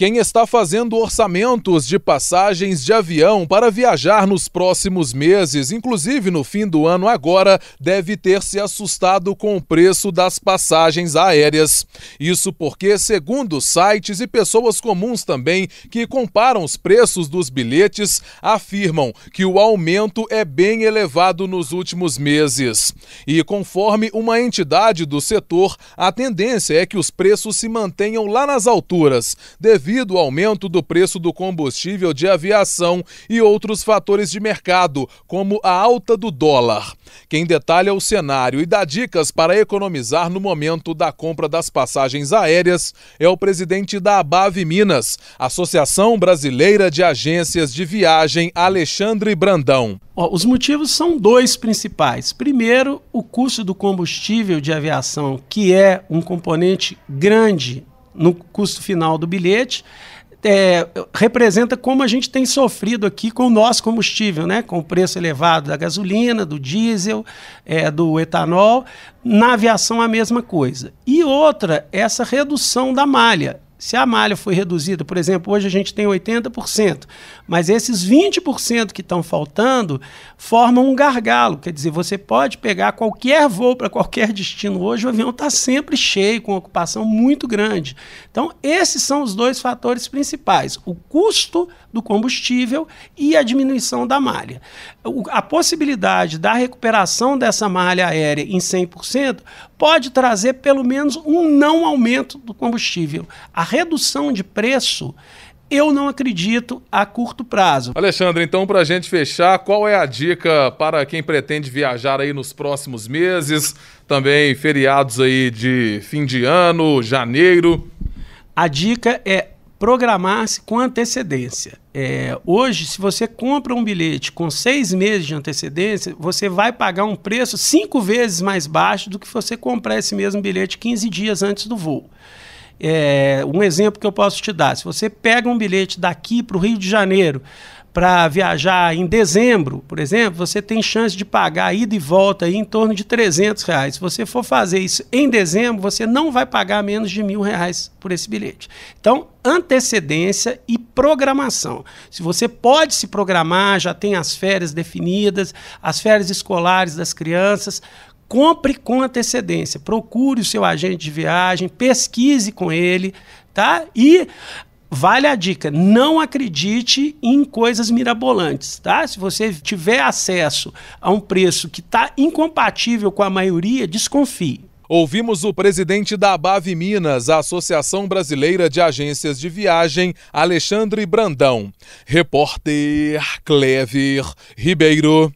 Quem está fazendo orçamentos de passagens de avião para viajar nos próximos meses, inclusive no fim do ano agora, deve ter se assustado com o preço das passagens aéreas. Isso porque, segundo sites e pessoas comuns também que comparam os preços dos bilhetes, afirmam que o aumento é bem elevado nos últimos meses. E conforme uma entidade do setor, a tendência é que os preços se mantenham lá nas alturas, devido devido ao aumento do preço do combustível de aviação e outros fatores de mercado, como a alta do dólar. Quem detalha o cenário e dá dicas para economizar no momento da compra das passagens aéreas é o presidente da Abave Minas, Associação Brasileira de Agências de Viagem, Alexandre Brandão. Os motivos são dois principais. Primeiro, o custo do combustível de aviação, que é um componente grande no custo final do bilhete. É, representa como a gente tem sofrido aqui com o nosso combustível, né? com o preço elevado da gasolina, do diesel, é, do etanol. Na aviação, a mesma coisa. E outra, essa redução da malha. Se a malha foi reduzida, por exemplo, hoje a gente tem 80%, mas esses 20% que estão faltando formam um gargalo. Quer dizer, você pode pegar qualquer voo para qualquer destino hoje, o avião está sempre cheio, com ocupação muito grande. Então, esses são os dois fatores principais: o custo do combustível e a diminuição da malha. A possibilidade da recuperação dessa malha aérea em 100% pode trazer pelo menos um não aumento do combustível. A redução de preço eu não acredito a curto prazo. Alexandre, então, para a gente fechar, qual é a dica para quem pretende viajar aí nos próximos meses, também feriados aí de fim de ano, janeiro? A dica é programar-se com antecedência. É, hoje, se você compra um bilhete com seis meses de antecedência, você vai pagar um preço cinco vezes mais baixo do que você comprar esse mesmo bilhete 15 dias antes do voo. É, um exemplo que eu posso te dar: se você pega um bilhete daqui para o Rio de Janeiro para viajar em dezembro, por exemplo, você tem chance de pagar ida e volta aí em torno de 300 reais. Se você for fazer isso em dezembro, você não vai pagar menos de mil reais por esse bilhete. Então, antecedência e programação. Se você pode se programar, já tem as férias definidas, as férias escolares das crianças, compre com antecedência, procure o seu agente de viagem, pesquise com ele, tá? E vale a dica, não acredite em coisas mirabolantes, tá? Se você tiver acesso a um preço que está incompatível com a maioria, desconfie. Ouvimos o presidente da ABAV Minas, a Associação Brasileira de Agências de Viagem, Alexandre Brandão. Repórter Clever Ribeiro.